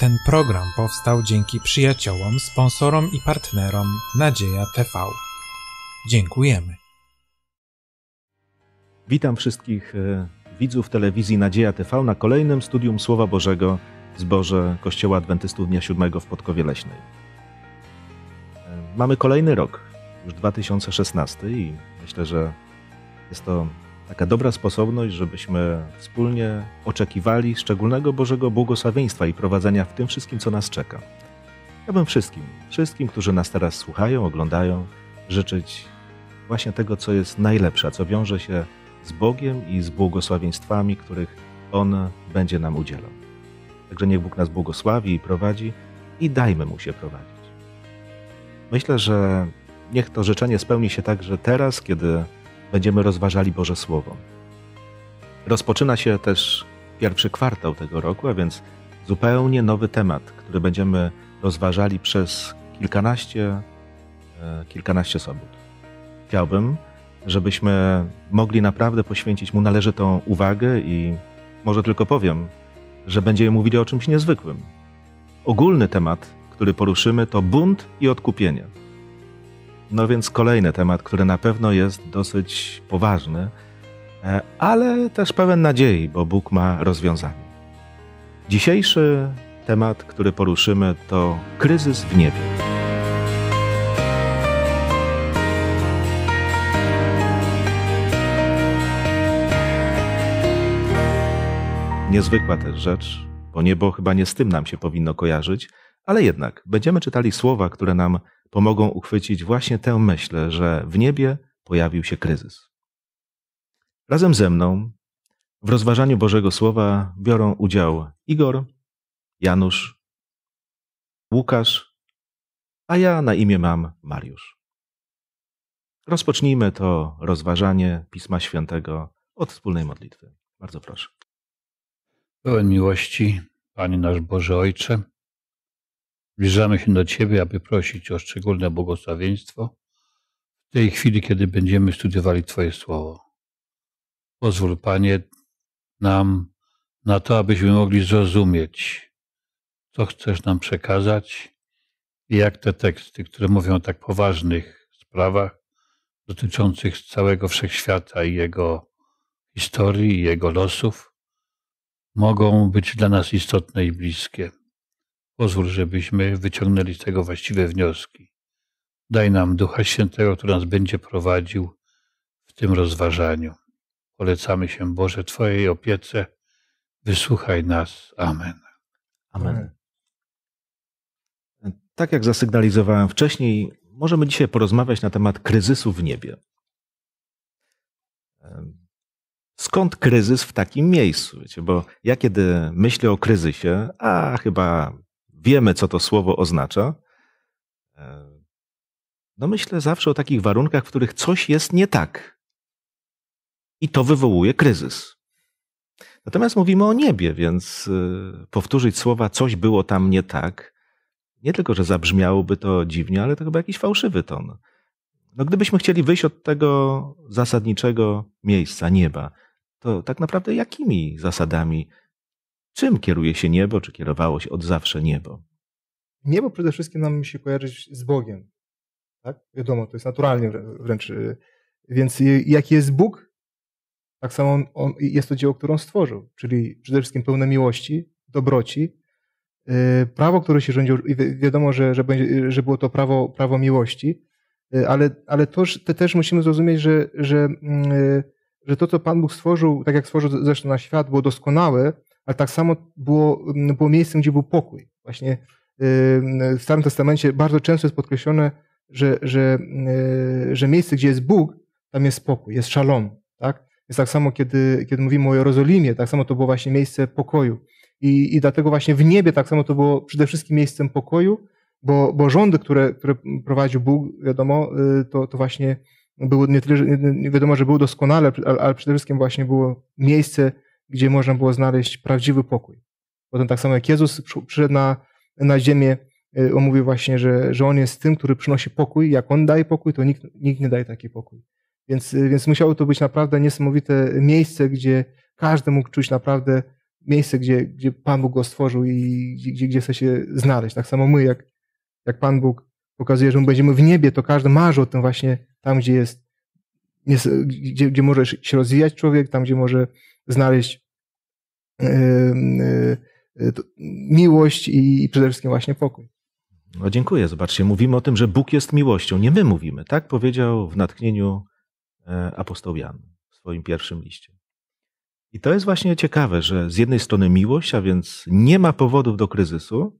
Ten program powstał dzięki przyjaciołom, sponsorom i partnerom Nadzieja TV. Dziękujemy. Witam wszystkich e, widzów telewizji Nadzieja TV na kolejnym studium Słowa Bożego w zborze Kościoła Adwentystów Dnia Siódmego w Podkowie Leśnej. E, mamy kolejny rok, już 2016 i myślę, że jest to taka dobra sposobność, żebyśmy wspólnie oczekiwali szczególnego Bożego błogosławieństwa i prowadzenia w tym wszystkim, co nas czeka. Ja bym wszystkim, wszystkim, którzy nas teraz słuchają, oglądają, życzyć właśnie tego, co jest najlepsze, co wiąże się z Bogiem i z błogosławieństwami, których On będzie nam udzielał. Także niech Bóg nas błogosławi i prowadzi i dajmy Mu się prowadzić. Myślę, że niech to życzenie spełni się także teraz, kiedy będziemy rozważali Boże Słowo. Rozpoczyna się też pierwszy kwartał tego roku, a więc zupełnie nowy temat, który będziemy rozważali przez kilkanaście, e, kilkanaście sobot. Chciałbym, żebyśmy mogli naprawdę poświęcić mu należytą uwagę i może tylko powiem, że będziemy mówili o czymś niezwykłym. Ogólny temat, który poruszymy, to bunt i odkupienie. No więc kolejny temat, który na pewno jest dosyć poważny, e, ale też pełen nadziei, bo Bóg ma rozwiązanie. Dzisiejszy temat, który poruszymy, to kryzys w niebie. Niezwykła też rzecz, bo niebo chyba nie z tym nam się powinno kojarzyć, ale jednak będziemy czytali słowa, które nam pomogą uchwycić właśnie tę myśl, że w niebie pojawił się kryzys. Razem ze mną w rozważaniu Bożego Słowa biorą udział Igor, Janusz, Łukasz, a ja na imię mam Mariusz. Rozpocznijmy to rozważanie Pisma Świętego od wspólnej modlitwy. Bardzo proszę. Pełen miłości, Panie nasz Boże Ojcze. Zbliżamy się do Ciebie, aby prosić o szczególne błogosławieństwo w tej chwili, kiedy będziemy studiowali Twoje słowo. Pozwól, Panie, nam na to, abyśmy mogli zrozumieć, co chcesz nam przekazać i jak te teksty, które mówią o tak poważnych sprawach dotyczących całego wszechświata i jego historii, i jego losów, mogą być dla nas istotne i bliskie. Pozwól, żebyśmy wyciągnęli z tego właściwe wnioski. Daj nam Ducha Świętego, który nas będzie prowadził w tym rozważaniu. Polecamy się, Boże, Twojej opiece. Wysłuchaj nas. Amen. Amen. Tak jak zasygnalizowałem wcześniej, możemy dzisiaj porozmawiać na temat kryzysu w niebie. Skąd kryzys w takim miejscu? Wiecie, bo ja kiedy myślę o kryzysie, a chyba wiemy, co to słowo oznacza, e, no myślę zawsze o takich warunkach, w których coś jest nie tak. I to wywołuje kryzys. Natomiast mówimy o niebie, więc e, powtórzyć słowa, coś było tam nie tak, nie tylko, że zabrzmiałoby to dziwnie, ale to chyba jakiś fałszywy ton. No gdybyśmy chcieli wyjść od tego zasadniczego miejsca, nieba, to tak naprawdę jakimi zasadami Czym kieruje się niebo, czy kierowało się od zawsze niebo? Niebo przede wszystkim nam się kojarzyć z Bogiem. Tak? Wiadomo, to jest naturalnie wręcz. Y, więc jaki jest Bóg, tak samo on, on, jest to dzieło, które on stworzył, czyli przede wszystkim pełne miłości, dobroci, y, prawo, które się rządziło, wiadomo, że, że, będzie, że było to prawo, prawo miłości, y, ale, ale to, to też musimy zrozumieć, że, że, mm, że to, co Pan Bóg stworzył, tak jak stworzył zresztą na świat, było doskonałe, ale tak samo było, mm, było miejscem, gdzie był pokój. Właśnie y, w Starym Testamencie bardzo często jest podkreślone, że, że, y, że miejsce, gdzie jest Bóg, tam jest spokój, jest szalom. Tak? Jest tak samo, kiedy, kiedy mówimy o Jerozolimie, tak samo to było właśnie miejsce pokoju. I, I dlatego właśnie w niebie tak samo to było przede wszystkim miejscem pokoju, bo, bo rządy, które, które prowadził Bóg, wiadomo, y, to, to właśnie było nie tyle, że, wiadomo, że było doskonale, ale, ale przede wszystkim właśnie było miejsce, gdzie można było znaleźć prawdziwy pokój. Potem tak samo jak Jezus przyszedł na, na ziemię, e, on właśnie, że, że on jest tym, który przynosi pokój. Jak on daje pokój, to nikt, nikt nie daje taki pokój. Więc, e, więc musiało to być naprawdę niesamowite miejsce, gdzie każdy mógł czuć naprawdę miejsce, gdzie, gdzie Pan Bóg go stworzył i gdzie, gdzie chce się znaleźć. Tak samo my, jak, jak Pan Bóg pokazuje, że my będziemy w niebie, to każdy marzy o tym właśnie tam, gdzie jest gdzie, gdzie może się rozwijać człowiek, tam gdzie może znaleźć yy, yy, miłość i, i przede wszystkim właśnie pokój. No dziękuję. Zobaczcie, mówimy o tym, że Bóg jest miłością. Nie my mówimy. Tak powiedział w natchnieniu apostoł Jan w swoim pierwszym liście. I to jest właśnie ciekawe, że z jednej strony miłość, a więc nie ma powodów do kryzysu,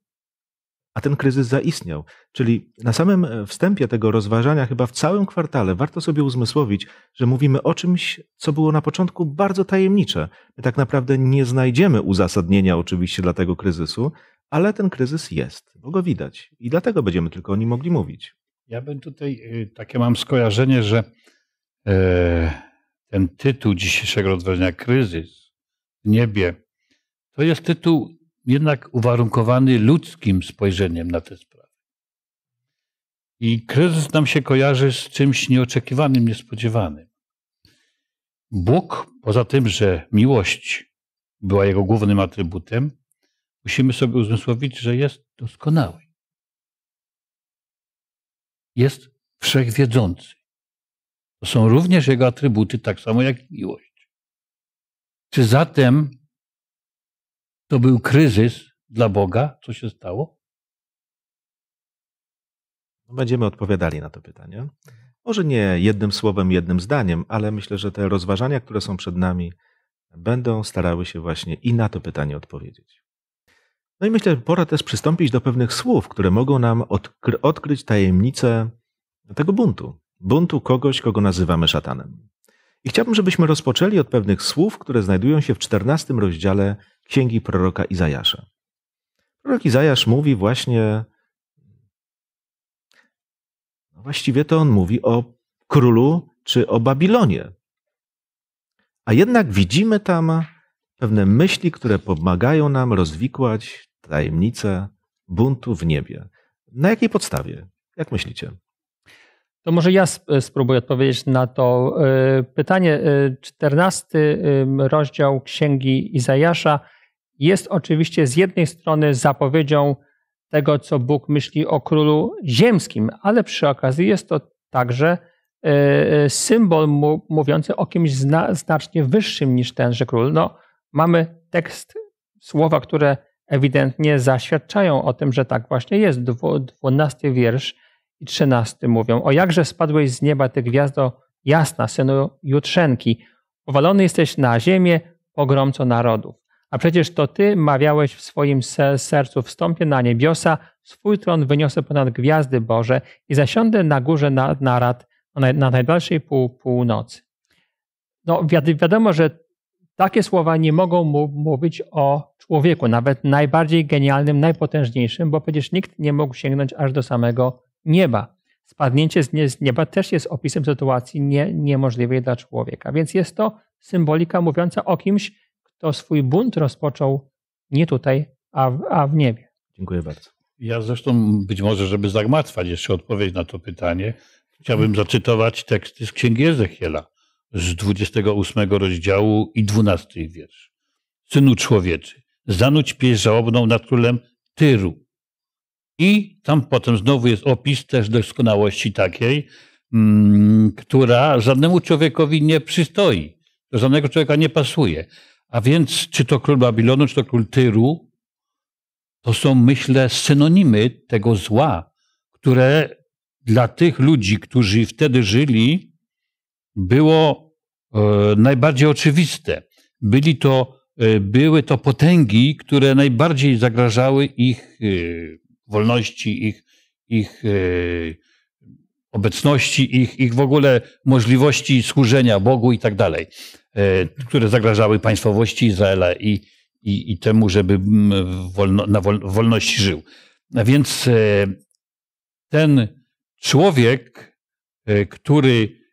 a ten kryzys zaistniał. Czyli na samym e, wstępie tego rozważania, chyba w całym kwartale, warto sobie uzmysłowić, że mówimy o czymś, co było na początku bardzo tajemnicze. My tak naprawdę nie znajdziemy uzasadnienia oczywiście dla tego kryzysu, ale ten kryzys jest, bo go widać i dlatego będziemy tylko o nim mogli mówić. Ja bym tutaj e, takie mam skojarzenie, że e, ten tytuł dzisiejszego rozważania kryzys w niebie to jest tytuł jednak uwarunkowany ludzkim spojrzeniem na te sprawy. I kryzys nam się kojarzy z czymś nieoczekiwanym, niespodziewanym. Bóg, poza tym, że miłość była jego głównym atrybutem, musimy sobie uzmysłowić, że jest doskonały. Jest wszechwiedzący. To są również jego atrybuty, tak samo jak miłość. Czy zatem to był kryzys dla Boga. Co się stało? No, będziemy odpowiadali na to pytanie. Może nie jednym słowem, jednym zdaniem, ale myślę, że te rozważania, które są przed nami, będą starały się właśnie i na to pytanie odpowiedzieć. No i myślę, że pora też przystąpić do pewnych słów, które mogą nam odkry odkryć tajemnicę tego buntu. Buntu kogoś, kogo nazywamy szatanem. I chciałbym, żebyśmy rozpoczęli od pewnych słów, które znajdują się w 14 rozdziale księgi proroka Izajasza. Prorok Izajasz mówi właśnie, no właściwie to on mówi o królu czy o Babilonie. A jednak widzimy tam pewne myśli, które pomagają nam rozwikłać tajemnicę buntu w niebie. Na jakiej podstawie? Jak myślicie? To może ja spróbuję odpowiedzieć na to e, pytanie. 14 e, e, rozdział Księgi Izajasza jest oczywiście z jednej strony zapowiedzią tego, co Bóg myśli o królu ziemskim, ale przy okazji jest to także e, e, symbol mówiący o kimś zna, znacznie wyższym niż tenże król. No, mamy tekst, słowa, które ewidentnie zaświadczają o tym, że tak właśnie jest. Dwunasty wiersz i trzynasty mówią: O jakże spadłeś z nieba, ty gwiazdo jasna, synu jutrzenki. Powalony jesteś na ziemię, pogromco narodów. A przecież to Ty mawiałeś w swoim sercu, wstąpię na niebiosa, swój tron wyniosę ponad gwiazdy Boże i zasiądę na górze na, narad, na, najdalszej pół, północy. No wi wiadomo, że takie słowa nie mogą mówić o człowieku, nawet najbardziej genialnym, najpotężniejszym, bo przecież nikt nie mógł sięgnąć aż do samego nieba. Spadnięcie z, nie z nieba też jest opisem sytuacji nie niemożliwej dla człowieka, więc jest to symbolika mówiąca o kimś, to swój bunt rozpoczął nie tutaj, a w, a w niebie. Dziękuję bardzo. Ja zresztą być może, żeby zagmatwać jeszcze odpowiedź na to pytanie, chciałbym zacytować teksty z Księgi Ezechiela z 28 rozdziału i 12 wiersz. Synu człowieczy, zanudź pieśń żałobną nad królem Tyru. I tam potem znowu jest opis też doskonałości takiej, mm, która żadnemu człowiekowi nie przystoi. Do żadnego człowieka nie pasuje. A więc, czy to król Babilonu, czy to król Tyru, to są, myślę, synonimy tego zła, które dla tych ludzi, którzy wtedy żyli, było e, najbardziej oczywiste. Byli to, e, były to potęgi, które najbardziej zagrażały ich e, wolności, ich, ich e, obecności, ich, ich w ogóle możliwości służenia Bogu i tak dalej. E, które zagrażały państwowości Izraela i, i, i temu, żeby mm, wolno, na wol, wolności żył. A więc e, ten człowiek, e, który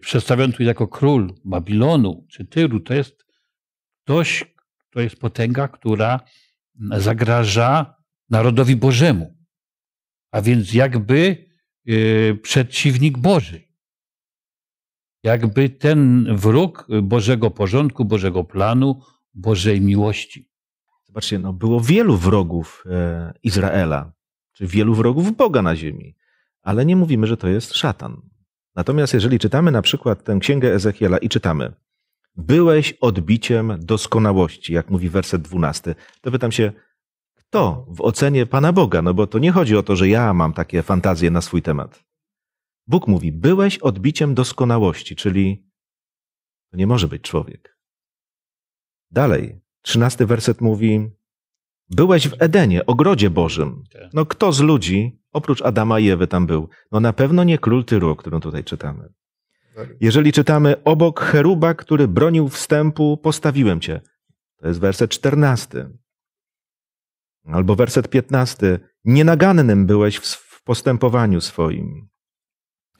przedstawiony tu jako król Babilonu czy Tyru, to jest ktoś, to jest potęga, która zagraża narodowi Bożemu. A więc jakby przeciwnik Boży jakby ten wróg Bożego porządku, Bożego planu, Bożej miłości. Zobaczcie, no było wielu wrogów e, Izraela, czy wielu wrogów Boga na ziemi, ale nie mówimy, że to jest szatan. Natomiast jeżeli czytamy na przykład tę księgę Ezechiela i czytamy, byłeś odbiciem doskonałości, jak mówi werset 12, to pytam się, kto w ocenie Pana Boga? No bo to nie chodzi o to, że ja mam takie fantazje na swój temat. Bóg mówi: Byłeś odbiciem doskonałości, czyli to nie może być człowiek. Dalej, trzynasty werset mówi: Byłeś w Edenie, ogrodzie Bożym. Tak. No kto z ludzi, oprócz Adama i Ewy, tam był? No na pewno nie król Tyru, o którym tutaj czytamy. Jeżeli czytamy obok cheruba, który bronił wstępu, postawiłem cię. To jest werset czternasty. Albo werset piętnasty. Nienagannym byłeś w postępowaniu swoim.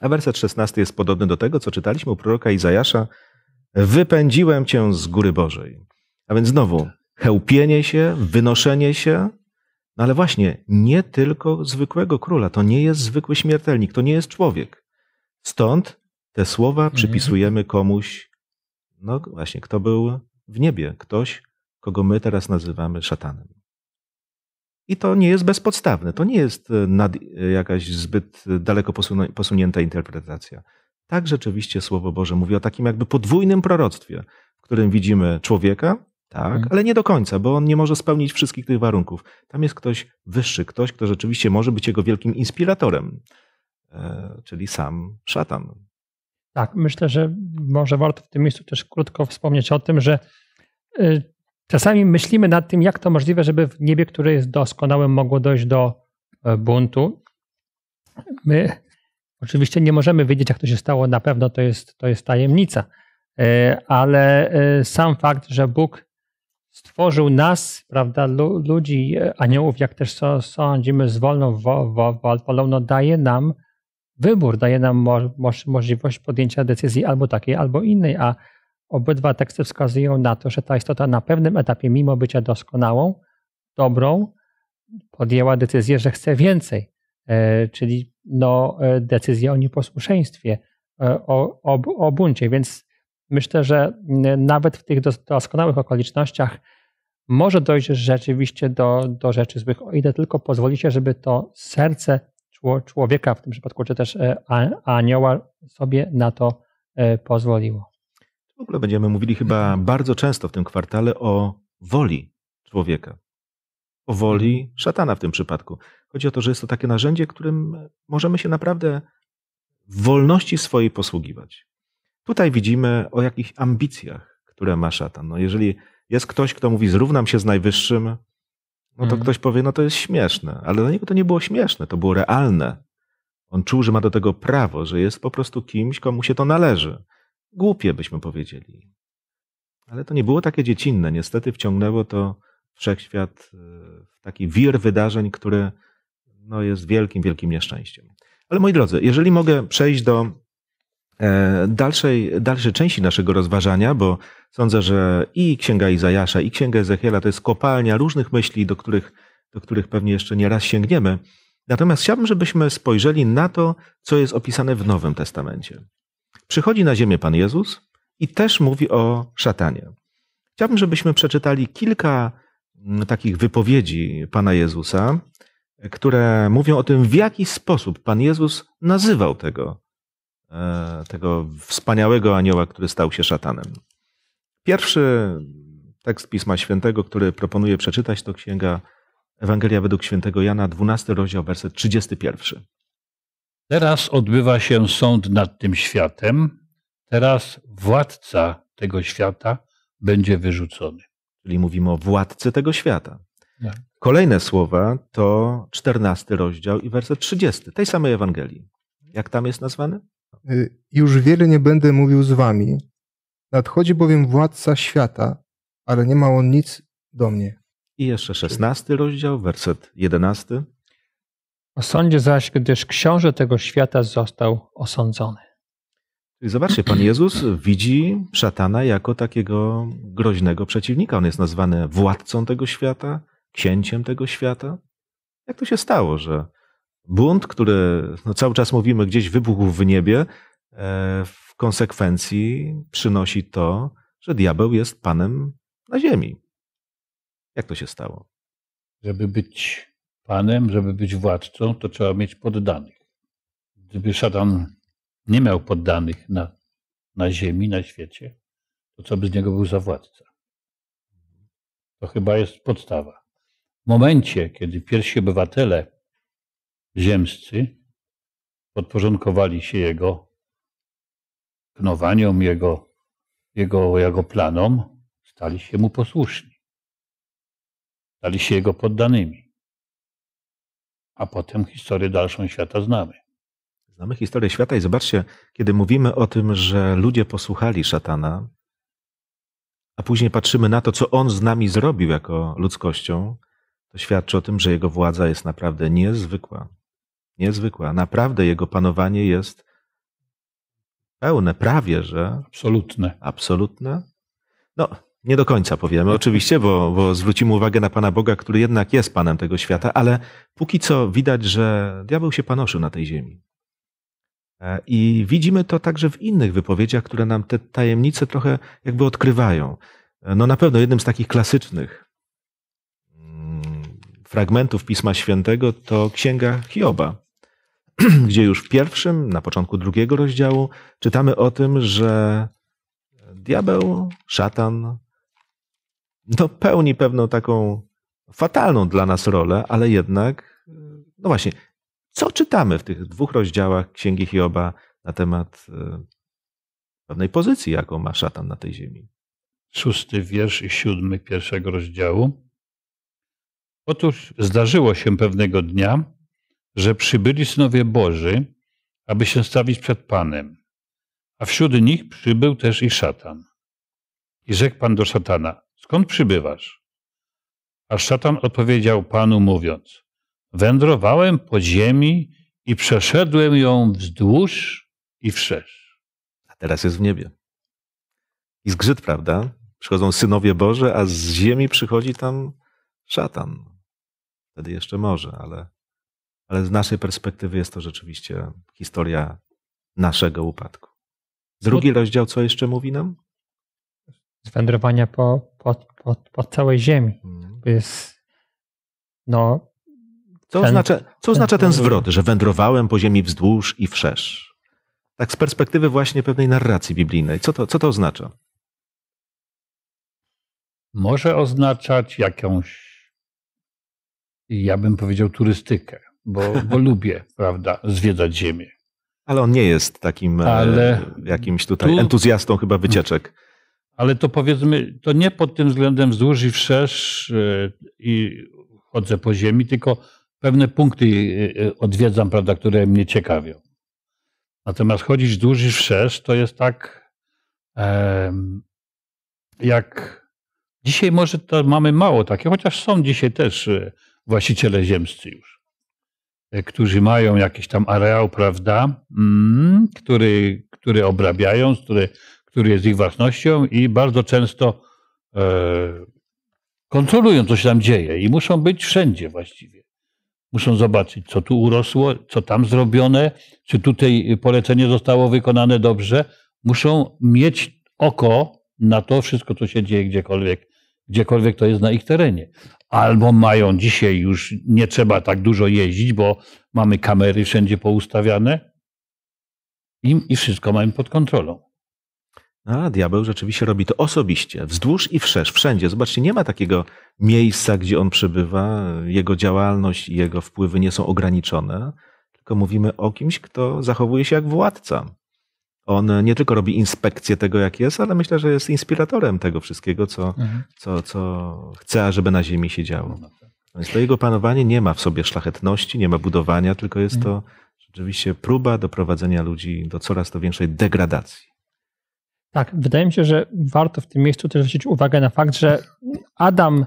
A werset 16 jest podobny do tego, co czytaliśmy u proroka Izajasza: Wypędziłem cię z góry Bożej. A więc znowu chełpienie się, wynoszenie się. No ale właśnie, nie tylko zwykłego króla. To nie jest zwykły śmiertelnik, to nie jest człowiek. Stąd te słowa mhm. przypisujemy komuś, no właśnie, kto był w niebie, ktoś, kogo my teraz nazywamy szatanem. I to nie jest bezpodstawne, to nie jest e, nad, e, jakaś zbyt e, daleko posunięta interpretacja. Tak rzeczywiście Słowo Boże mówi o takim jakby podwójnym proroctwie, w którym widzimy człowieka, tak, mhm. ale nie do końca, bo on nie może spełnić wszystkich tych warunków. Tam jest ktoś wyższy, ktoś, kto rzeczywiście może być jego wielkim inspiratorem, czyli sam szatan. Tak, myślę, że może warto w tym miejscu też krótko wspomnieć o tym, że Czasami myślimy nad tym, jak to możliwe, żeby w niebie, które jest doskonałym, mogło dojść do e, buntu. My oczywiście nie możemy wiedzieć, jak to się stało, na pewno to jest, to jest tajemnica, e, ale e, sam fakt, że Bóg stworzył nas, prawda, ludzi, aniołów, jak też sądzimy, z wolną wolą, no daje nam wybór, daje nam możliwość podjęcia decyzji albo takiej, albo innej, a Obydwa teksty wskazują na to, że ta istota na pewnym etapie, mimo bycia doskonałą, dobrą, podjęła decyzję, że chce więcej, e, czyli no, e, decyzję o nieposłuszeństwie, e, o, o, o buncie. Więc myślę, że nawet w tych doskonałych okolicznościach może dojść rzeczywiście do, do rzeczy złych, o ile tylko pozwolicie, żeby to serce człowieka, w tym przypadku czy też anioła, sobie na to pozwoliło. W ogóle będziemy mówili chyba bardzo często w tym kwartale o woli człowieka, o woli mhm. szatana w tym przypadku. Chodzi o to, że jest to takie narzędzie, którym możemy się naprawdę w wolności swojej posługiwać. Tutaj widzimy o jakich ambicjach, które ma szatan. No jeżeli jest ktoś, kto mówi, zrównam się z najwyższym, no to mhm. ktoś powie, no to jest śmieszne, ale dla niego to nie było śmieszne, to było realne. On czuł, że ma do tego prawo, że jest po prostu kimś, komu się to należy głupie, byśmy powiedzieli. Ale to nie było takie dziecinne. Niestety wciągnęło to wszechświat y, w taki wir wydarzeń, który no, jest wielkim, wielkim nieszczęściem. Ale moi drodzy, jeżeli mogę przejść do e, dalszej, dalszej części naszego rozważania, bo sądzę, że i Księga Izajasza, i Księga Ezechiela to jest kopalnia różnych myśli, do których, do których pewnie jeszcze nie raz sięgniemy. Natomiast chciałbym, żebyśmy spojrzeli na to, co jest opisane w Nowym Testamencie. Przychodzi na ziemię Pan Jezus i też mówi o szatanie. Chciałbym, żebyśmy przeczytali kilka mm, takich wypowiedzi Pana Jezusa, które mówią o tym, w jaki sposób Pan Jezus nazywał tego, e, tego wspaniałego anioła, który stał się szatanem. Pierwszy tekst Pisma Świętego, który proponuję przeczytać, to Księga Ewangelia według Świętego Jana, 12 rozdział, werset 31. Teraz odbywa się sąd nad tym światem. Teraz władca tego świata będzie wyrzucony. Czyli mówimy o władcy tego świata. Tak. Kolejne słowa to 14 rozdział i werset 30 tej samej Ewangelii. Jak tam jest nazwany? Y, już wiele nie będę mówił z wami. Nadchodzi bowiem władca świata, ale nie ma on nic do mnie. I jeszcze 16 rozdział, werset 11. Osądzie zaś, gdyż książę tego świata został osądzony. Zobaczcie, Pan Jezus widzi szatana jako takiego groźnego przeciwnika. On jest nazwany władcą tego świata, księciem tego świata. Jak to się stało, że bunt, który no, cały czas mówimy gdzieś wybuchł w niebie, e, w konsekwencji przynosi to, że diabeł jest panem na ziemi. Jak to się stało? Żeby być panem, żeby być władcą, to trzeba mieć poddanych. Gdyby szatan nie miał poddanych na, na ziemi, na świecie, to co by z niego był za władca? To chyba jest podstawa. W momencie, kiedy pierwsi obywatele ziemscy podporządkowali się jego knowaniom, jego, jego, jego planom, stali się mu posłuszni. Stali się jego poddanymi a potem historię dalszą świata znamy. Znamy historię świata i zobaczcie, kiedy mówimy o tym, że ludzie posłuchali szatana, a później patrzymy na to, co on z nami zrobił jako ludzkością, to świadczy o tym, że jego władza jest naprawdę niezwykła. Niezwykła. Naprawdę jego panowanie jest pełne, prawie że. Absolutne. Absolutne. No, nie do końca powiemy, oczywiście, bo, bo zwrócimy uwagę na Pana Boga, który jednak jest Panem tego świata, ale póki co widać, że diabeł się panoszył na tej ziemi. E, I widzimy to także w innych wypowiedziach, które nam te tajemnice trochę jakby odkrywają. E, no na pewno jednym z takich klasycznych mm, fragmentów Pisma Świętego to Księga Hioba, gdzie już w pierwszym, na początku drugiego rozdziału czytamy o tym, że diabeł, szatan no, pełni pewną taką fatalną dla nas rolę, ale jednak, no właśnie, co czytamy w tych dwóch rozdziałach Księgi Hioba na temat e, pewnej pozycji, jaką ma szatan na tej ziemi? Szósty wiersz i siódmy pierwszego rozdziału. Otóż zdarzyło się pewnego dnia, że przybyli synowie Boży, aby się stawić przed Panem, a wśród nich przybył też i szatan. I rzekł Pan do szatana, Skąd przybywasz? A szatan odpowiedział panu mówiąc: Wędrowałem po ziemi i przeszedłem ją wzdłuż i wszerz. A teraz jest w niebie. I zgrzyt, prawda? Przychodzą synowie Boże, a z ziemi przychodzi tam szatan. Wtedy jeszcze może, ale, ale z naszej perspektywy jest to rzeczywiście historia naszego upadku. Drugi rozdział, co jeszcze mówi nam? z wędrowania po, po, po, po całej ziemi. Mm. Jest, no, co, ten, oznacza, co oznacza ten, ten zwrot, że wędrowałem po ziemi wzdłuż i wszerz? Tak z perspektywy właśnie pewnej narracji biblijnej. Co to, co to oznacza? Może oznaczać jakąś, ja bym powiedział, turystykę, bo, bo lubię, prawda, zwiedzać ziemię. Ale on nie jest takim e, Ale jakimś tutaj tu... entuzjastą chyba wycieczek ale to powiedzmy, to nie pod tym względem wzdłuż i wszerz e, i chodzę po ziemi, tylko pewne punkty e, e, odwiedzam, prawda, które mnie ciekawią. Natomiast chodzić wzdłuż i wszerz to jest tak, jak dzisiaj może to mamy mało takie, chociaż są dzisiaj też właściciele ziemscy już, którzy mają jakiś tam areał, prawda, mm, który, który obrabiają, który który jest ich własnością i bardzo często e, kontrolują, co się tam dzieje i muszą być wszędzie właściwie. Muszą zobaczyć, co tu urosło, co tam zrobione, czy tutaj polecenie zostało wykonane dobrze. Muszą mieć oko na to wszystko, co się dzieje gdziekolwiek, gdziekolwiek to jest na ich terenie. Albo mają dzisiaj już, nie trzeba tak dużo jeździć, bo mamy kamery wszędzie poustawiane i, i wszystko mamy pod kontrolą. A diabeł rzeczywiście robi to osobiście, wzdłuż i wszerz, wszędzie. Zobaczcie, nie ma takiego miejsca, gdzie on przebywa, jego działalność i jego wpływy nie są ograniczone, tylko mówimy o kimś, kto zachowuje się jak władca. On nie tylko robi inspekcję tego, jak jest, ale myślę, że jest inspiratorem tego wszystkiego, co, mhm. co, co chce, żeby na ziemi się działo. Więc to jego panowanie nie ma w sobie szlachetności, nie ma budowania, tylko jest mhm. to rzeczywiście próba doprowadzenia ludzi do coraz to większej degradacji. Tak, wydaje mi się, że warto w tym miejscu też zwrócić uwagę na fakt, że Adam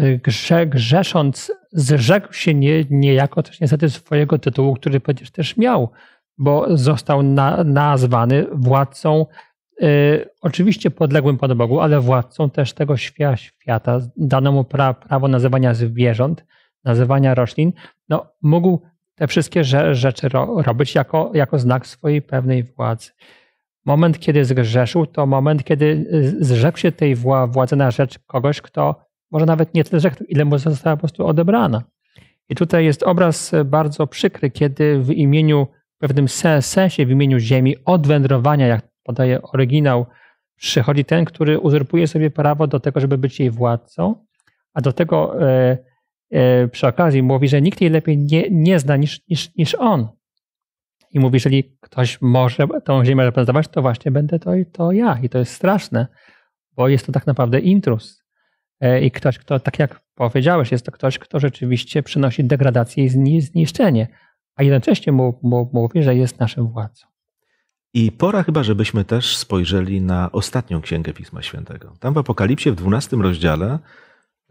y, grze, grzesząc zrzekł się nie, niejako też niestety swojego tytułu, który przecież też miał, bo został na, nazwany władcą, y, oczywiście podległym Panu Bogu, ale władcą też tego świata, świata dano mu pra, prawo nazywania zwierząt, nazywania roślin, no mógł te wszystkie rzeczy robić jako, jako znak swojej pewnej władzy. Moment, kiedy zgrzeszył, to moment, kiedy y, zrzekł się tej władzy na rzecz kogoś, kto może nawet nie tyle zrzekł, ile mu została po prostu odebrana. I tutaj jest obraz y, bardzo przykry, kiedy w imieniu, w pewnym sensie, w imieniu ziemi, odwędrowania, jak podaje oryginał, przychodzi ten, który uzurpuje sobie prawo do tego, żeby być jej władcą, a do tego y, przy okazji mówi, że nikt jej lepiej nie, nie zna niż, niż, niż on i mówi, jeżeli ktoś może tą ziemię reprezentować, to właśnie będę to i to ja. I to jest straszne, bo jest to tak naprawdę intrus. E, I ktoś, kto, tak jak powiedziałeś, jest to ktoś, kto rzeczywiście przynosi degradację i zniszczenie, a jednocześnie mu, mu, mówi, że jest naszym władcą. I pora chyba, żebyśmy też spojrzeli na ostatnią księgę Pisma Świętego. Tam w Apokalipsie w 12 rozdziale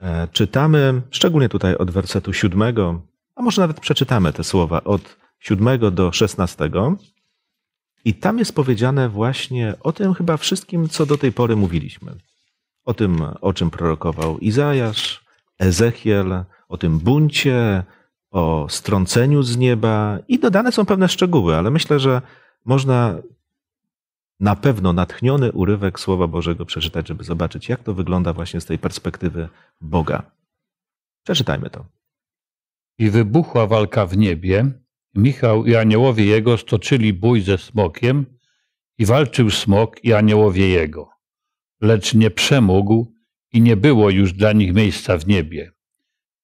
e, czytamy, szczególnie tutaj od wersetu 7, a może nawet przeczytamy te słowa od 7 do 16. I tam jest powiedziane właśnie o tym chyba wszystkim, co do tej pory mówiliśmy. O tym, o czym prorokował Izajasz, Ezechiel, o tym buncie, o strąceniu z nieba i dodane są pewne szczegóły, ale myślę, że można na pewno natchniony urywek Słowa Bożego przeczytać, żeby zobaczyć, jak to wygląda właśnie z tej perspektywy Boga. Przeczytajmy to. I wybuchła walka w niebie, Michał i aniołowie jego stoczyli bój ze smokiem i walczył smok i aniołowie jego, lecz nie przemógł i nie było już dla nich miejsca w niebie.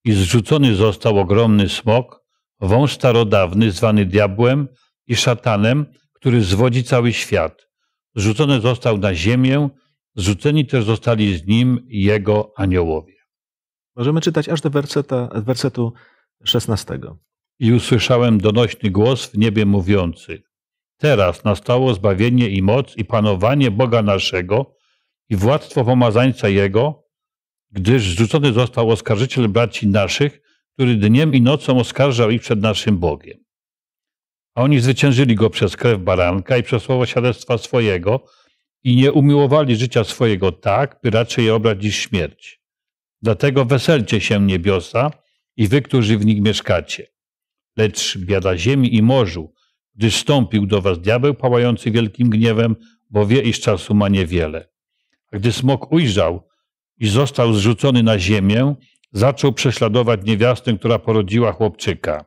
I zrzucony został ogromny smok, wąż starodawny zwany diabłem i szatanem, który zwodzi cały świat. Zrzucony został na ziemię, zrzuceni też zostali z nim jego aniołowie. Możemy czytać aż do werseta, wersetu 16. I usłyszałem donośny głos w niebie mówiący: Teraz nastało zbawienie i moc i panowanie Boga naszego i władztwo pomazańca Jego, gdyż zrzucony został oskarżyciel braci naszych, który dniem i nocą oskarżał ich przed naszym Bogiem. A oni zwyciężyli go przez krew baranka i przez słowo świadectwa swojego i nie umiłowali życia swojego tak, by raczej je obrać niż śmierć. Dlatego weselcie się niebiosa i wy, którzy w nich mieszkacie lecz biada ziemi i morzu, gdy stąpił do was diabeł pałający wielkim gniewem, bo wie, iż czasu ma niewiele. A gdy smok ujrzał i został zrzucony na ziemię, zaczął prześladować niewiastę, która porodziła chłopczyka.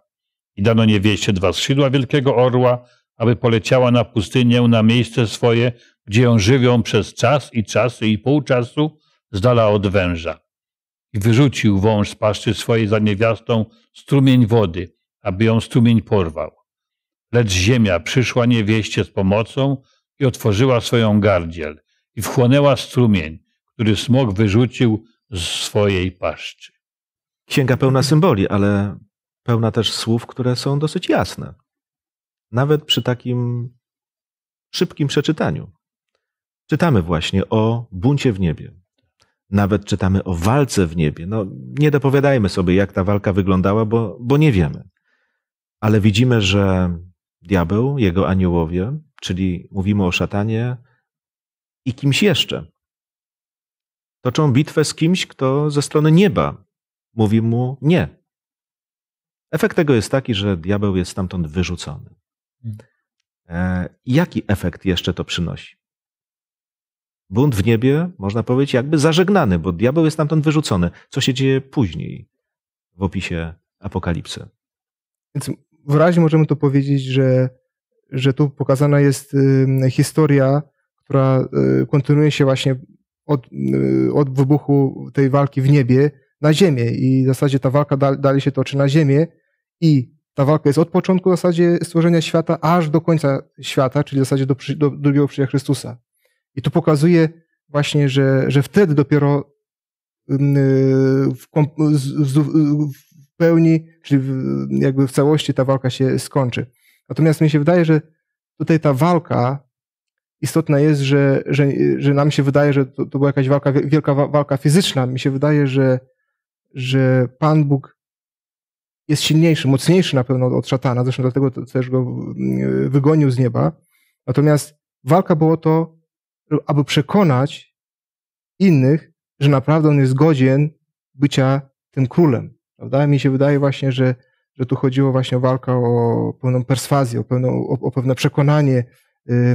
I dano niewieście dwa skrzydła wielkiego orła, aby poleciała na pustynię, na miejsce swoje, gdzie ją żywią przez czas i czasy i pół czasu, z dala od węża. I wyrzucił wąż z paszczy swojej za niewiastą strumień wody, aby ją strumień porwał. Lecz ziemia przyszła niewieście z pomocą i otworzyła swoją gardziel i wchłonęła strumień, który smok wyrzucił z swojej paszczy. Księga pełna symboli, ale pełna też słów, które są dosyć jasne. Nawet przy takim szybkim przeczytaniu. Czytamy właśnie o buncie w niebie. Nawet czytamy o walce w niebie. No, nie dopowiadajmy sobie, jak ta walka wyglądała, bo, bo nie wiemy. Ale widzimy, że diabeł, jego aniołowie, czyli mówimy o szatanie i kimś jeszcze, toczą bitwę z kimś, kto ze strony nieba mówi mu nie. Efekt tego jest taki, że diabeł jest stamtąd wyrzucony. Hmm. E, jaki efekt jeszcze to przynosi? Bunt w niebie, można powiedzieć, jakby zażegnany, bo diabeł jest stamtąd wyrzucony. Co się dzieje później w opisie Apokalipsy? Więc w razie możemy to powiedzieć, że, że tu pokazana jest historia, która y, kontynuuje się właśnie od, y, od wybuchu tej walki w niebie na ziemię i w zasadzie ta walka dalej się toczy na ziemię i ta walka jest od początku w zasadzie stworzenia świata aż do końca świata, czyli w zasadzie do, do, do drugiego przyjścia Chrystusa. I tu pokazuje właśnie, że, że wtedy dopiero y, w, w, w, pełni, czyli w, jakby w całości ta walka się skończy. Natomiast mi się wydaje, że tutaj ta walka istotna jest, że, że, że nam się wydaje, że to, to była jakaś walka, wielka walka fizyczna. Mi się wydaje, że, że Pan Bóg jest silniejszy, mocniejszy na pewno od szatana, zresztą dlatego też go e, wygonił z nieba. Natomiast walka było to, aby przekonać innych, że naprawdę on jest godzien bycia tym królem. Prawda? Mi się wydaje właśnie, że, że tu chodziło właśnie o walkę o pełną perswazję, o, o, o pewne przekonanie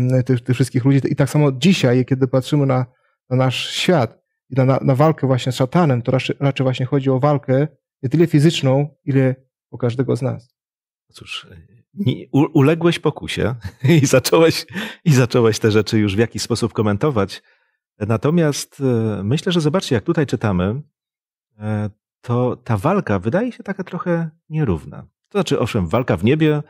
no tych, tych, wszystkich ludzi. I tak samo dzisiaj, kiedy patrzymy na, na nasz świat i na, na walkę właśnie z szatanem, to raczej, raczej właśnie chodzi o walkę nie tyle fizyczną, ile o każdego z nas. Cóż, uległeś pokusie i zacząłeś, i zacząłeś te rzeczy już w jakiś sposób komentować. Natomiast e, myślę, że zobaczcie, jak tutaj czytamy, e, to ta walka wydaje się taka trochę nierówna. To znaczy, owszem, walka w niebie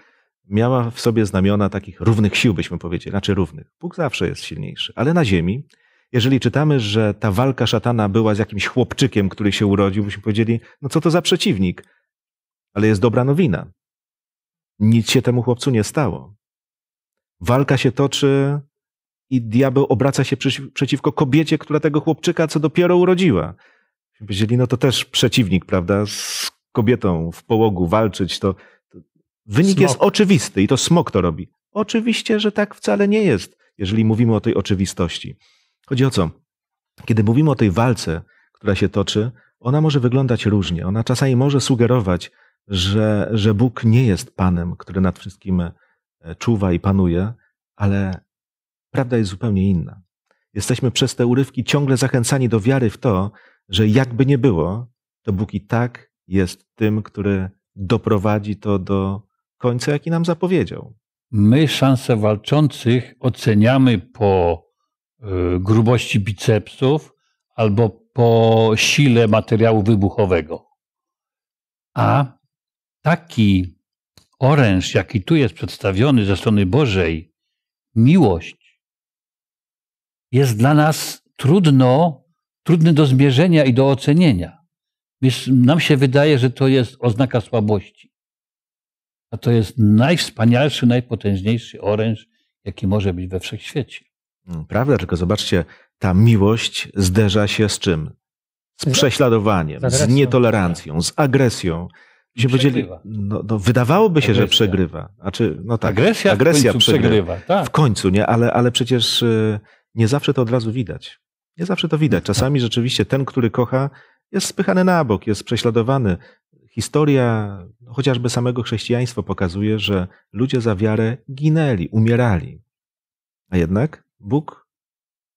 miała w sobie znamiona takich równych sił, byśmy powiedzieli, znaczy równych. Bóg zawsze jest silniejszy, ale na ziemi, jeżeli czytamy, że ta walka szatana była z jakimś chłopczykiem, który się urodził, byśmy powiedzieli, no co to za przeciwnik? Ale jest dobra nowina. Nic się temu chłopcu nie stało. Walka się toczy i diabeł obraca się przeciwko kobiecie, która tego chłopczyka co dopiero urodziła no to też przeciwnik, prawda? Z kobietą w połogu walczyć, to, to wynik smok. jest oczywisty i to smok to robi. Oczywiście, że tak wcale nie jest, jeżeli mówimy o tej oczywistości. Chodzi o co? Kiedy mówimy o tej walce, która się toczy, ona może wyglądać różnie. Ona czasami może sugerować, że, że Bóg nie jest Panem, który nad wszystkim e, czuwa i panuje, ale prawda jest zupełnie inna. Jesteśmy przez te urywki ciągle zachęcani do wiary w to, że jakby nie było, to Bóg i tak jest tym, który doprowadzi to do końca, jaki nam zapowiedział. My szanse walczących oceniamy po y, grubości bicepsów albo po sile materiału wybuchowego. A taki oręż, jaki tu jest przedstawiony ze strony Bożej, miłość, jest dla nas trudno trudny do zmierzenia i do ocenienia. Więc nam się wydaje, że to jest oznaka słabości. A to jest najwspanialszy, najpotężniejszy oręż, jaki może być we wszechświecie. Mm, prawda, tylko zobaczcie, ta miłość zderza się z czym? Z prześladowaniem, z, z nietolerancją, z agresją. Się powiedzieli, no, no, wydawałoby się, agresja. że przegrywa. Znaczy, no tak, agresja, agresja w końcu przegrywa. przegrywa tak. W końcu, nie? Ale, ale przecież y, nie zawsze to od razu widać. Nie zawsze to widać. Czasami rzeczywiście ten, który kocha, jest spychany na bok, jest prześladowany. Historia no chociażby samego chrześcijaństwa pokazuje, że ludzie za wiarę ginęli, umierali. A jednak Bóg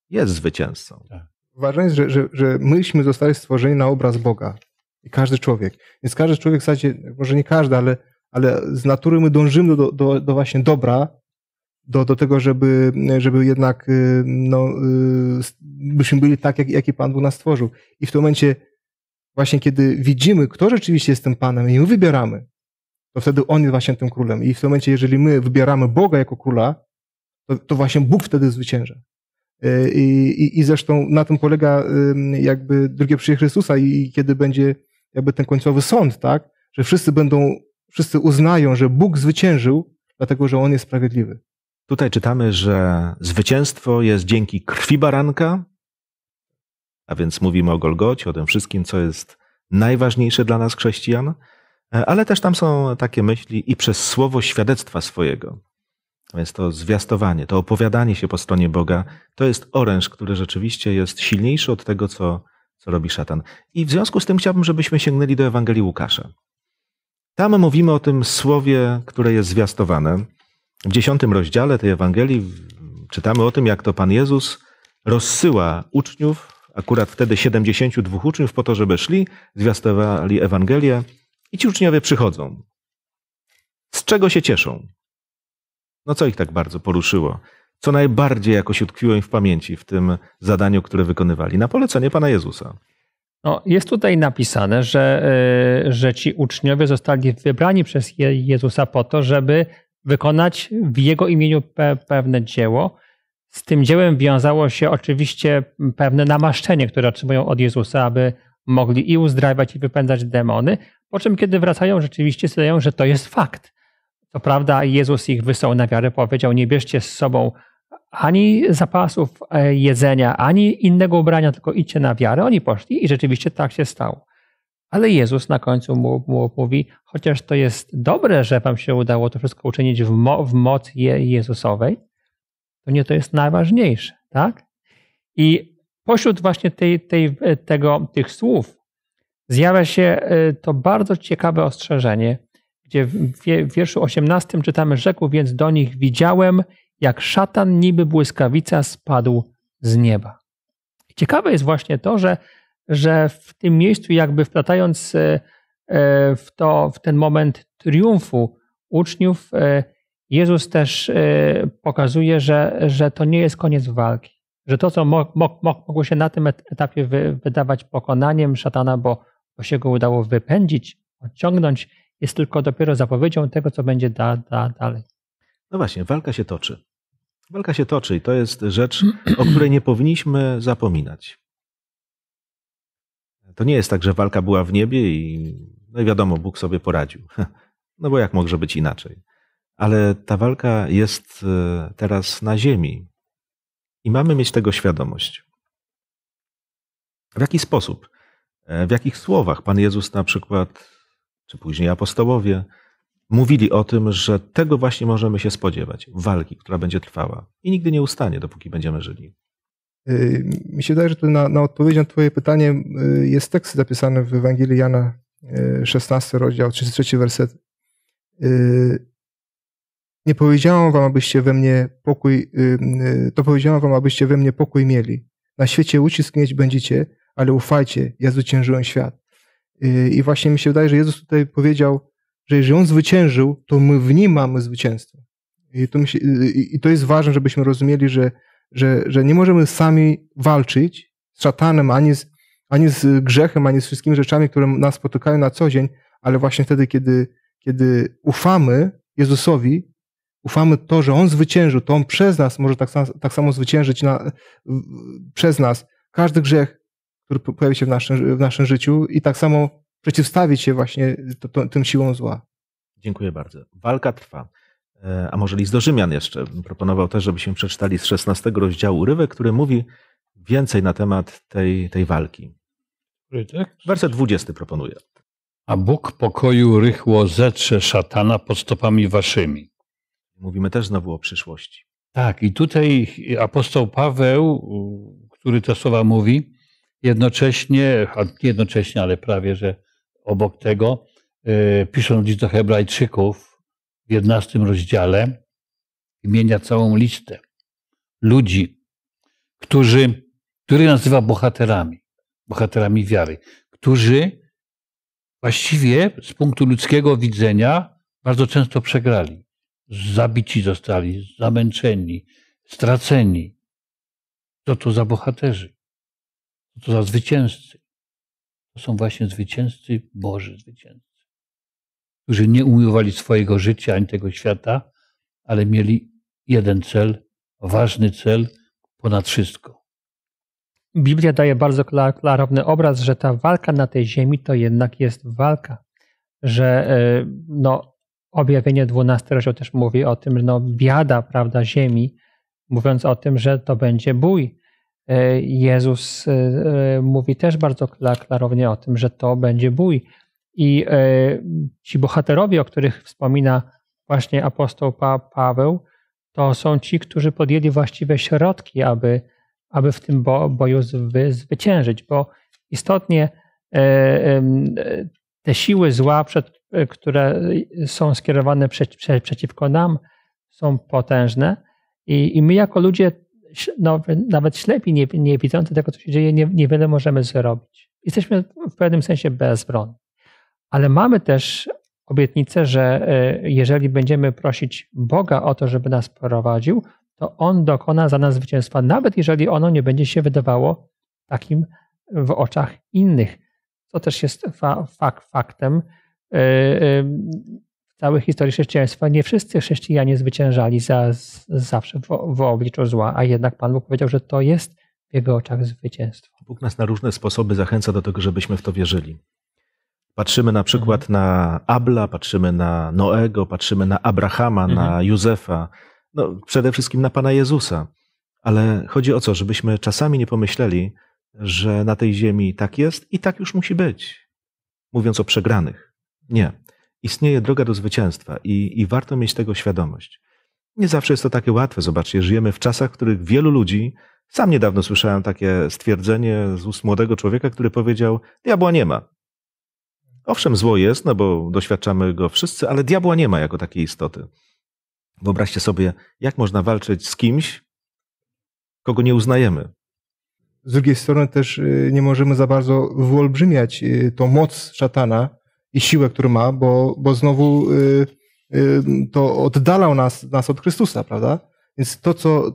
jest zwycięzcą. Tak. Ważne jest, że, że, że myśmy zostali stworzeni na obraz Boga. I każdy człowiek. Więc każdy człowiek w zasadzie, może nie każdy, ale, ale z natury my dążymy do, do, do właśnie dobra, do, do tego, żeby, żeby jednak y, no, y, byśmy byli tak, jak, jaki Pan Bóg nas stworzył. I w tym momencie, właśnie kiedy widzimy, kto rzeczywiście jest tym Panem i my wybieramy, to wtedy On jest właśnie tym królem. I w tym momencie, jeżeli my wybieramy Boga jako króla, to, to właśnie Bóg wtedy zwycięża. Y, I, i, I zresztą na tym polega jakby drugie przyjście Chrystusa i kiedy będzie jakby ten końcowy sąd, tak? Że wszyscy będą, wszyscy uznają, że Bóg zwyciężył, dlatego że On jest sprawiedliwy. Tutaj czytamy, że zwycięstwo jest dzięki krwi baranka, a więc mówimy o Golgocie, o tym wszystkim, co jest najważniejsze dla nas chrześcijan, ale też tam są takie myśli i przez słowo świadectwa swojego. A więc to zwiastowanie, to opowiadanie się po stronie Boga, to jest oręż, który rzeczywiście jest silniejszy od tego, co, co robi szatan. I w związku z tym chciałbym, żebyśmy sięgnęli do Ewangelii Łukasza. Tam mówimy o tym słowie, które jest zwiastowane w dziesiątym rozdziale tej Ewangelii czytamy o tym, jak to Pan Jezus rozsyła uczniów, akurat wtedy 72 uczniów, po to, żeby szli, zwiastowali Ewangelię i ci uczniowie przychodzą. Z czego się cieszą? No co ich tak bardzo poruszyło? Co najbardziej jakoś utkwiło im w pamięci w tym zadaniu, które wykonywali? Na polecenie Pana Jezusa. No, jest tutaj napisane, że, y, że ci uczniowie zostali wybrani przez Jezusa po to, żeby wykonać w jego imieniu pe pewne dzieło. Z tym dziełem wiązało się oczywiście pewne namaszczenie, które otrzymują od Jezusa, aby mogli i uzdrawiać, i wypędzać demony. Po czym, kiedy wracają, rzeczywiście stają, że to jest fakt. to prawda, Jezus ich wysłał na wiarę, powiedział: Nie bierzcie z sobą ani zapasów e, jedzenia, ani innego ubrania, tylko idźcie na wiarę. Oni poszli i rzeczywiście tak się stało. Ale Jezus na końcu mu, mu mówi, chociaż to jest dobre, że wam się udało to wszystko uczynić w, mo, w mocy Jezusowej, to nie to jest najważniejsze, tak? I pośród właśnie tej, tej, tego, tych słów zjawia się e, to bardzo ciekawe ostrzeżenie, gdzie w wierszu 18 czytamy: Rzekł więc do nich: Widziałem, jak szatan niby błyskawica spadł z nieba. Ciekawe jest właśnie to, że że w tym miejscu, jakby wplatając e, e, w, to, w ten moment triumfu uczniów, e, Jezus też pokazuje, że, że to nie jest koniec walki. Że to, co mogło się na tym etapie wydawać pokonaniem szatana, bo, bo się go udało wypędzić, odciągnąć, jest tylko dopiero zapowiedzią tego, co będzie da, da, dalej. No właśnie, walka się toczy. Walka się toczy i to jest rzecz, o której nie powinniśmy zapominać. To nie jest tak, że walka była w niebie i, no i wiadomo, Bóg sobie poradził. No bo jak może być inaczej? Ale ta walka jest e, teraz na ziemi i mamy mieć tego świadomość. W jaki sposób, e, w jakich słowach Pan Jezus na przykład, czy później apostołowie, mówili o tym, że tego właśnie możemy się spodziewać walki, która będzie trwała i nigdy nie ustanie, dopóki będziemy żyli. Mi się wydaje, że tu na, na odpowiedź na Twoje pytanie y, jest tekst zapisany w Ewangelii Jana, 16 y, rozdział, 33 werset. Y, nie powiedziałam wam, abyście we mnie pokój, to powiedziałam wam, abyście we mnie pokój mieli. Na świecie ucisk mieć będziecie, ale ufajcie, ja zwyciężyłem świat. I właśnie mi się wydaje, że Jezus tutaj powiedział, że jeżeli On zwyciężył, to my w Nim mamy zwycięstwo. I to, się, i to jest ważne, żebyśmy rozumieli, że że, że nie możemy sami walczyć z szatanem, ani z, ani z grzechem, ani z wszystkimi rzeczami, które nas spotykają na co dzień, ale właśnie wtedy, kiedy, kiedy ufamy Jezusowi, ufamy to, że On zwyciężył, to On przez nas może tak, tak samo zwyciężyć na, przez nas każdy grzech, który pojawi się w naszym, w naszym życiu i tak samo przeciwstawić się właśnie to, to, tym siłom zła. Dziękuję bardzo. Walka trwa. E, a może list do Rzymian jeszcze. Proponował też, żebyśmy przeczytali z 16 rozdziału rywek, który mówi więcej na temat tej, tej walki. Werset 20 proponuje. A Bóg pokoju rychło zetrze szatana pod stopami waszymi. Mówimy też znowu o przyszłości. Tak, i tutaj apostoł Paweł, który te słowa mówi, jednocześnie, jednocześnie, ale prawie że obok tego, e, pisząc list do Hebrajczyków, w 11 rozdziale wymienia całą listę ludzi, którzy, nazywa bohaterami, bohaterami wiary, którzy właściwie z punktu ludzkiego widzenia bardzo często przegrali. Zabici zostali, zamęczeni, straceni. Co to za bohaterzy? Co to za zwycięzcy? To są właśnie zwycięzcy Boży, zwycięzcy którzy nie umiłowali swojego życia ani tego świata, ale mieli jeden cel, ważny cel ponad wszystko. Biblia daje bardzo klarowny obraz, że ta walka na tej ziemi to jednak jest walka, że e, no, objawienie 12 rozdział też mówi o tym, że no, biada prawda, ziemi, mówiąc o tym, że to będzie bój. E, Jezus e, mówi też bardzo klarownie o tym, że to będzie bój. I e, ci bohaterowie, o których wspomina właśnie apostoł pa Paweł, to są ci, którzy podjęli właściwe środki, aby, aby w tym bo boju zwy zwyciężyć, bo istotnie e, te siły zła, przed, e, które są skierowane prze, prze, przeciwko nam, są potężne i, i my jako ludzie, no, nawet ślepi, nie, nie widzący tego, co się dzieje, nie, niewiele możemy zrobić. Jesteśmy w pewnym sensie bezbronni ale mamy też obietnicę, że e, jeżeli będziemy prosić Boga o to, żeby nas prowadził, to On dokona za nas zwycięstwa, nawet jeżeli ono nie będzie się wydawało takim w oczach innych. To też jest fa- fak- faktem e, e, w całej historii chrześcijaństwa. Nie wszyscy chrześcijanie zwyciężali za, zawsze w, w obliczu zła, a jednak Pan Bóg powiedział, że to jest w Jego oczach zwycięstwo. Bóg nas na różne sposoby zachęca do tego, żebyśmy w to wierzyli. Patrzymy na przykład mhm. na Abla, patrzymy na Noego, patrzymy na Abrahama, mhm. na Józefa, no, przede wszystkim na Pana Jezusa. Ale chodzi o to, żebyśmy czasami nie pomyśleli, że na tej ziemi tak jest i tak już musi być, mówiąc o przegranych. Nie. Istnieje droga do zwycięstwa i, i warto mieć tego świadomość. Nie zawsze jest to takie łatwe. Zobaczcie, żyjemy w czasach, w których wielu ludzi. Sam niedawno słyszałem takie stwierdzenie z ust młodego człowieka, który powiedział: Diabła nie ma. Owszem, zło jest, no bo doświadczamy go wszyscy, ale diabła nie ma jako takiej istoty. Wyobraźcie sobie, jak można walczyć z kimś, kogo nie uznajemy. Z drugiej strony też y, nie możemy za bardzo wyolbrzymiać y, tą moc szatana i siłę, którą ma, bo, bo znowu y, to oddalał nas, nas od Chrystusa, prawda? Więc to, co,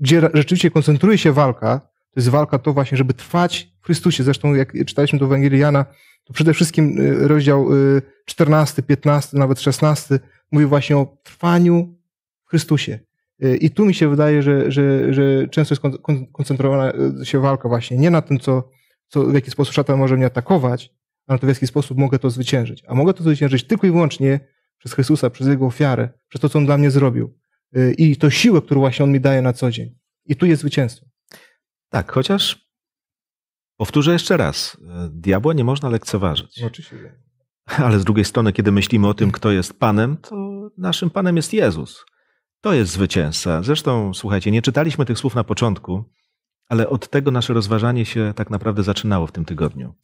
gdzie rzeczywiście koncentruje się walka, to jest walka to właśnie, żeby trwać w Chrystusie. Zresztą jak czytaliśmy to w Ewangelii Jana, to przede wszystkim y, rozdział 14, y, 15, nawet 16 mówi właśnie o trwaniu w Chrystusie. Y, I tu mi się wydaje, że, że, że często jest koncentrowana się walka właśnie nie na tym, co, co, w jaki sposób szatan może mnie atakować, ale to w jaki sposób mogę to zwyciężyć. A mogę to zwyciężyć tylko i wyłącznie przez Chrystusa, przez Jego ofiarę, przez to, co On dla mnie zrobił. I to siłę, którą właśnie On mi daje na co dzień. I tu jest zwycięstwo. Tak, chociaż Powtórzę jeszcze raz. E, diabła nie można lekceważyć. No, oczywiście. Ale z drugiej strony, kiedy myślimy o tym, kto jest Panem, to naszym Panem jest Jezus. To jest zwycięzca. Zresztą, słuchajcie, nie czytaliśmy tych słów na początku, ale od tego nasze rozważanie się tak naprawdę zaczynało w tym tygodniu.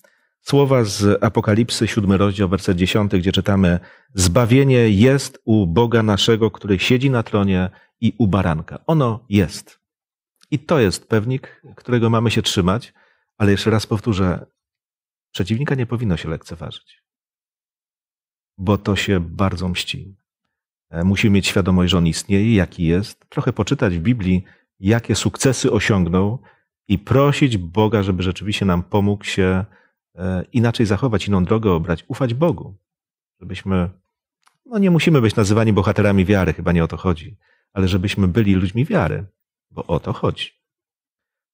Słowa z Apokalipsy, siódmy rozdział, werset 10, gdzie czytamy: Zbawienie jest u Boga naszego, który siedzi na tronie i u baranka. Ono jest. I to jest pewnik, którego mamy się trzymać. Ale jeszcze raz powtórzę, przeciwnika nie powinno się lekceważyć, bo to się bardzo mści. E, musimy mieć świadomość, że on istnieje, jaki jest, trochę poczytać w Biblii, jakie sukcesy osiągnął i prosić Boga, żeby rzeczywiście nam pomógł się e, inaczej zachować, inną drogę obrać, ufać Bogu, żebyśmy, no nie musimy być nazywani bohaterami wiary, chyba nie o to chodzi, ale żebyśmy byli ludźmi wiary, bo o to chodzi.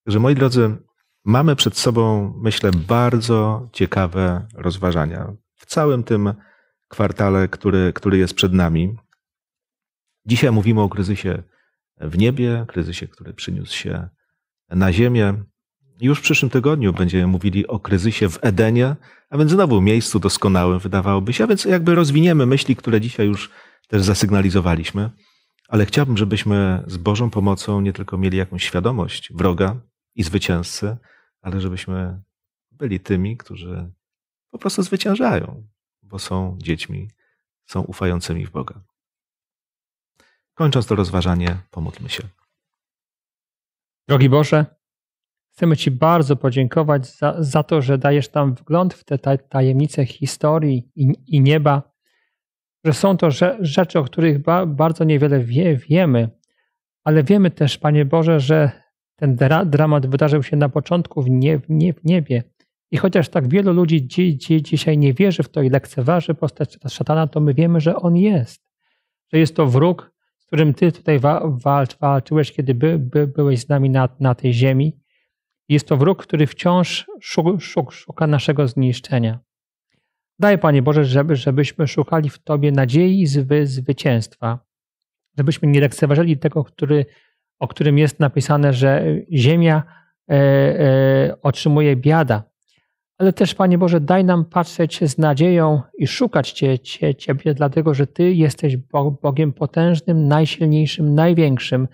Także moi drodzy, mamy przed sobą, myślę, bardzo ciekawe rozważania w całym tym kwartale, który, który jest przed nami. Dzisiaj mówimy o kryzysie w niebie, kryzysie, który przyniósł się na Ziemię. Już w przyszłym tygodniu będziemy mówili o kryzysie w Edenie, a więc znowu miejscu doskonałym wydawałoby się, a więc jakby rozwiniemy myśli, które dzisiaj już też zasygnalizowaliśmy. Ale chciałbym, żebyśmy z Bożą pomocą nie tylko mieli jakąś świadomość wroga, i zwycięzcy, ale żebyśmy byli tymi, którzy po prostu zwyciężają, bo są dziećmi, są ufającymi w Boga. Kończąc to rozważanie, pomódlmy się. Drogi Boże, chcemy Ci bardzo podziękować za, za to, że dajesz nam wgląd w te tajemnice historii i, i nieba, że są to rzeczy, o których bardzo niewiele wie, wiemy, ale wiemy też, Panie Boże, że ten dra dramat wydarzył się na początku w, nie, w, nie, w niebie. I chociaż tak wielu ludzi dzi dzi dzisiaj nie wierzy w to i lekceważy postać szatana, to my wiemy, że on jest. Że jest to wróg, z którym ty tutaj wa walcz, walczyłeś, kiedy by, by byłeś z nami na, na, tej ziemi. Jest to wróg, który wciąż szuk, szuk, szuka naszego zniszczenia. Daj, Panie Boże, żeby, żebyśmy szukali w Tobie nadziei i zwy, zwycięstwa. Żebyśmy nie lekceważyli tego, który o którym jest napisane, że ziemia e, e, otrzymuje biada. Ale też, Panie Boże, daj nam patrzeć z nadzieją i szukać Cię, Cię, Ciebie, dlatego że Ty jesteś Bogiem potężnym, najsilniejszym, największym,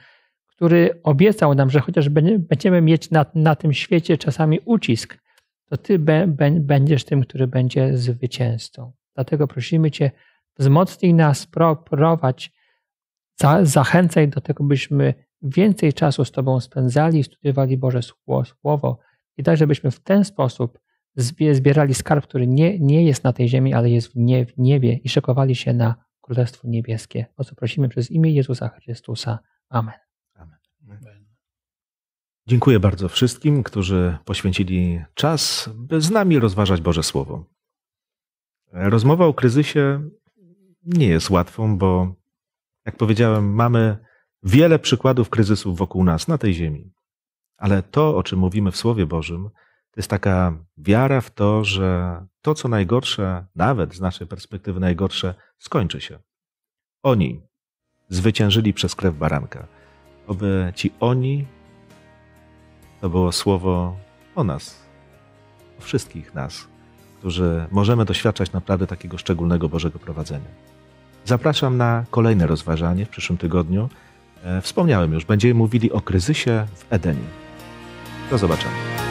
który obiecał nam, że chociaż będziemy mieć na, na tym świecie czasami ucisk, to Ty be, be, będziesz tym, który będzie zwycięzcą. Dlatego prosimy Cię, wzmocnij nas, pro, prowadź, za, zachęcaj do tego, byśmy więcej czasu z Tobą spędzali i studiowali Boże Słowo, i tak, żebyśmy w ten sposób zbierali skarb, który nie, nie jest na tej ziemi, ale jest w, nie, w niebie i szykowali się na Królestwo Niebieskie, o co prosimy przez imię Jezusa Chrystusa. Amen. Amen. Amen. Dziękuję bardzo wszystkim, którzy poświęcili czas, by z nami rozważać Boże Słowo. Rozmowa o kryzysie nie jest łatwą, bo jak powiedziałem, mamy wiele przykładów kryzysów wokół nas na tej ziemi. Ale to, o czym mówimy w Słowie Bożym, to jest taka wiara w to, że to, co najgorsze, nawet z naszej perspektywy najgorsze, skończy się. Oni zwyciężyli przez krew baranka. Oby ci oni to było słowo o nas, o wszystkich nas, którzy możemy doświadczać naprawdę takiego szczególnego Bożego prowadzenia. Zapraszam na kolejne rozważanie w przyszłym tygodniu. E, wspomniałem już, będziemy mówili o kryzysie w Edenie. Do zobaczenia.